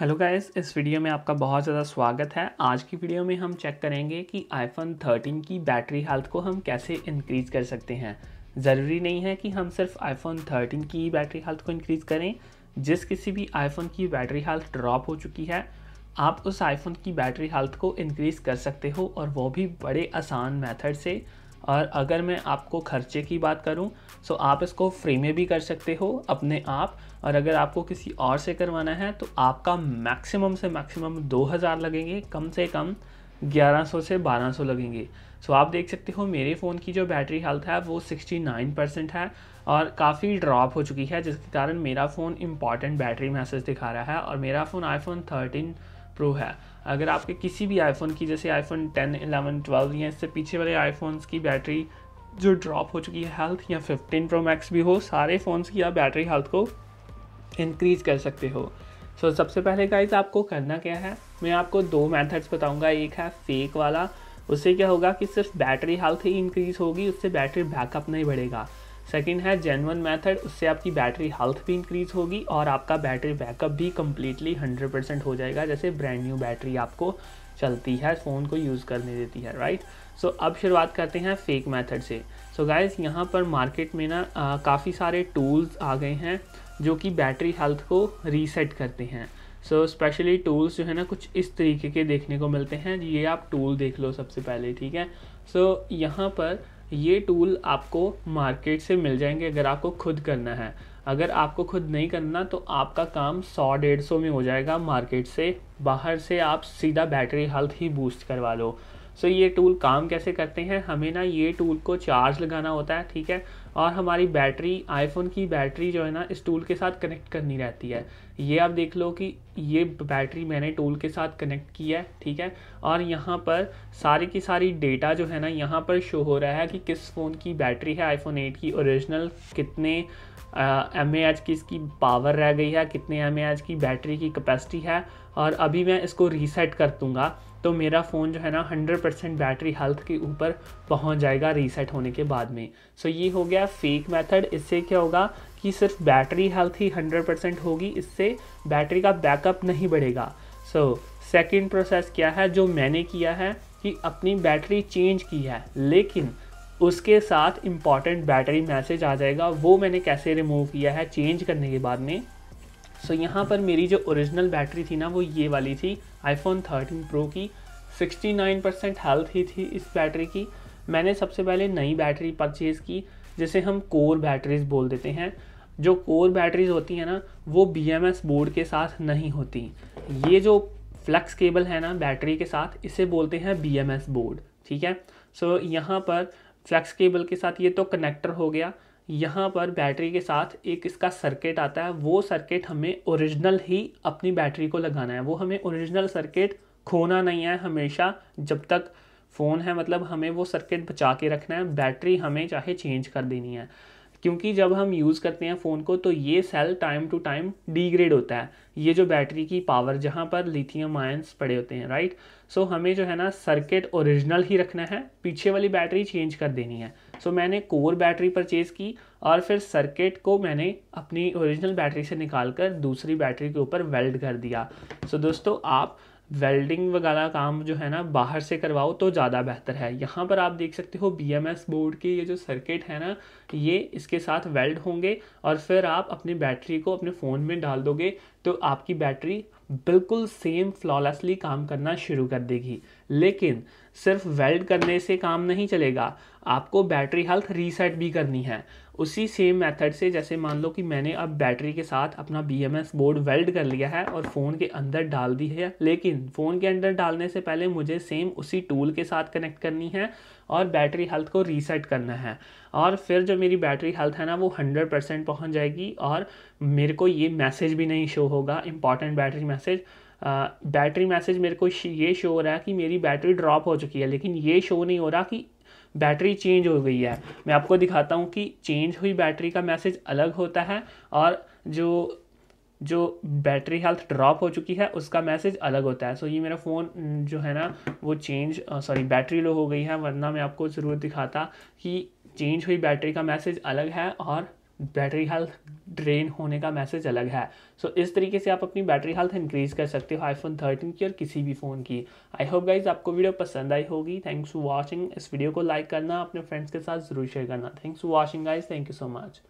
hello guys इस video में आपका बहुत ज़्यादा स्वागत है आज की वीडियो में हम चेक करेंगे कि आईफोन 13 की बैटरी हेल्थ को हम कैसे इंक्रीज़ कर सकते हैं ज़रूरी नहीं है कि हम सिर्फ आईफोन 13 की बैटरी हेल्थ को इंक्रीज़ करें जिस किसी भी आईफोन की बैटरी हेल्थ ड्रॉप हो चुकी है आप उस आईफोन की बैटरी हेल्थ को इंक्रीज़ कर सकते हो और वो भी बड़े आसान मैथड से और अगर मैं आपको खर्चे की बात करूं सो आप इसको फ्री में भी कर सकते हो अपने आप और अगर आपको किसी और से करवाना है तो आपका मैक्सिमम से मैक्सिमम 2000 लगेंगे कम से कम 1100 से 1200 लगेंगे सो आप देख सकते हो मेरे फ़ोन की जो बैटरी हेल्थ है वो 69 परसेंट है और काफ़ी ड्रॉप हो चुकी है जिसके कारण मेरा फ़ोन इंपॉर्टेंट बैटरी मैसेज दिखा रहा है और मेरा फ़ोन आईफोन 13 प्रो है अगर आपके किसी भी आईफोन की जैसे आईफोन 10, 11, 12 या इससे पीछे वाले आईफोन्स की बैटरी जो ड्रॉप हो चुकी है हेल्थ या 15 प्रो मैक्स भी हो सारे फ़ोन्स की आप बैटरी हेल्थ को इंक्रीज़ कर सकते हो सो so, सबसे पहले गाइज आपको करना क्या है मैं आपको दो मेथड्स बताऊंगा एक है फेक वाला उससे क्या होगा कि सिर्फ बैटरी हेल्थ ही इंक्रीज़ होगी उससे बैटरी बैकअप नहीं बढ़ेगा सेकेंड है जेनवन मैथड उससे आपकी बैटरी हेल्थ भी इंक्रीज़ होगी और आपका बैटरी बैकअप भी कम्प्लीटली हंड्रेड परसेंट हो जाएगा जैसे ब्रांड न्यू बैटरी आपको चलती है फ़ोन को यूज़ करने देती है राइट सो so, अब शुरुआत करते हैं फेक मेथड से सो so, गाइज यहाँ पर मार्केट में ना काफ़ी सारे टूल्स आ गए हैं जो कि बैटरी हेल्थ को रीसेट करते हैं सो स्पेशली टूल्स जो है ना कुछ इस तरीके के देखने को मिलते हैं ये आप टूल देख लो सबसे पहले ठीक है सो so, यहाँ पर ये टूल आपको मार्केट से मिल जाएंगे अगर आपको खुद करना है अगर आपको खुद नहीं करना तो आपका काम सौ डेढ़ सौ में हो जाएगा मार्केट से बाहर से आप सीधा बैटरी हेल्थ ही बूस्ट करवा लो सो so, ये टूल काम कैसे करते हैं हमें ना ये टूल को चार्ज लगाना होता है ठीक है और हमारी बैटरी आईफोन की बैटरी जो है ना इस टूल के साथ कनेक्ट करनी रहती है ये आप देख लो कि ये बैटरी मैंने टूल के साथ कनेक्ट की है ठीक है और यहाँ पर सारी की सारी डेटा जो है ना यहाँ पर शो हो रहा है कि किस फ़ोन की बैटरी है आईफोन 8 की ओरिजिनल कितने एम एच की इसकी पावर रह गई है कितने एम एच की बैटरी की कैपेसिटी है और अभी मैं इसको रीसेट कर दूँगा तो मेरा फ़ोन जो है ना 100% बैटरी हेल्थ के ऊपर पहुंच जाएगा रीसेट होने के बाद में सो so, ये हो गया फेक मेथड इससे क्या होगा कि सिर्फ बैटरी हेल्थ ही 100% होगी इससे बैटरी का बैकअप नहीं बढ़ेगा सो सेकंड प्रोसेस क्या है जो मैंने किया है कि अपनी बैटरी चेंज की है लेकिन उसके साथ इम्पॉर्टेंट बैटरी मैसेज आ जाएगा वो मैंने कैसे रिमूव किया है चेंज करने के बाद में सो so, यहाँ पर मेरी जो ओरिजिनल बैटरी थी ना वो ये वाली थी आईफोन 13 प्रो की 69 परसेंट हेल्थ ही थी इस बैटरी की मैंने सबसे पहले नई बैटरी परचेज़ की जिसे हम कोर बैटरीज बोल देते हैं जो कोर बैटरीज होती हैं ना वो बी बोर्ड के साथ नहीं होती ये जो फ्लक्स केबल है ना बैटरी के साथ इसे बोलते हैं बी बोर्ड ठीक है सो so, यहाँ पर फ्लैक्स केबल के साथ ये तो कनेक्टर हो गया यहाँ पर बैटरी के साथ एक इसका सर्किट आता है वो सर्किट हमें ओरिजिनल ही अपनी बैटरी को लगाना है वो हमें ओरिजिनल सर्किट खोना नहीं है हमेशा जब तक फ़ोन है मतलब हमें वो सर्किट बचा के रखना है बैटरी हमें चाहे चेंज कर देनी है क्योंकि जब हम यूज़ करते हैं फ़ोन को तो ये cell time to time degrade होता है ये जो बैटरी की पावर जहाँ पर लिथियम आयंस पड़े होते हैं राइट सो so, हमें जो है ना सर्किट ओरिजिनल ही रखना है पीछे वाली बैटरी चेंज कर देनी है सो so, मैंने कोर बैटरी परचेज़ की और फिर सर्किट को मैंने अपनी ओरिजिनल बैटरी से निकाल कर दूसरी बैटरी के ऊपर वेल्ड कर दिया सो so, दोस्तों आप वेल्डिंग वगैरह काम जो है ना बाहर से करवाओ तो ज़्यादा बेहतर है यहाँ पर आप देख सकते हो बीएमएस बोर्ड के ये जो सर्किट है ना ये इसके साथ वेल्ड होंगे और फिर आप अपनी बैटरी को अपने फ़ोन में डाल दोगे तो आपकी बैटरी बिल्कुल सेम फ्लॉलेसली काम करना शुरू कर देगी लेकिन सिर्फ वेल्ड करने से काम नहीं चलेगा आपको बैटरी हेल्थ रीसेट भी करनी है उसी सेम मेथड से जैसे मान लो कि मैंने अब बैटरी के साथ अपना बी बोर्ड वेल्ड कर लिया है और फ़ोन के अंदर डाल दी है लेकिन फ़ोन के अंदर डालने से पहले मुझे सेम उसी टूल के साथ कनेक्ट करनी है और बैटरी हेल्थ को रीसेट करना है और फिर जो मेरी बैटरी हेल्थ है ना वो हंड्रेड परसेंट पहुँच जाएगी और मेरे को ये मैसेज भी नहीं शो होगा important battery message battery message मेरे को ये शो हो रहा है कि मेरी बैटरी ड्रॉप हो चुकी है लेकिन ये शो नहीं हो रहा कि बैटरी चेंज हो गई है मैं आपको दिखाता हूँ कि चेंज हुई बैटरी का मैसेज अलग होता है और जो जो बैटरी हेल्थ ड्रॉप हो चुकी है उसका मैसेज अलग होता है सो so, ये मेरा फ़ोन जो है ना वो चेंज सॉरी बैटरी लो हो गई है वरना मैं आपको ज़रूर दिखाता कि चेंज हुई बैटरी का मैसेज अलग है और बैटरी हेल्थ ड्रेन होने का मैसेज अलग है सो so, इस तरीके से आप अपनी बैटरी हेल्थ इंक्रीज कर सकते हो आईफोन थर्टीन की और किसी भी फ़ोन की आई होप गाइज आपको वीडियो पसंद आई होगी थैंक्स फॉर वॉचिंग इस वीडियो को लाइक करना अपने फ्रेंड्स के साथ जरूर शेयर करना thanks for watching guys thank you so much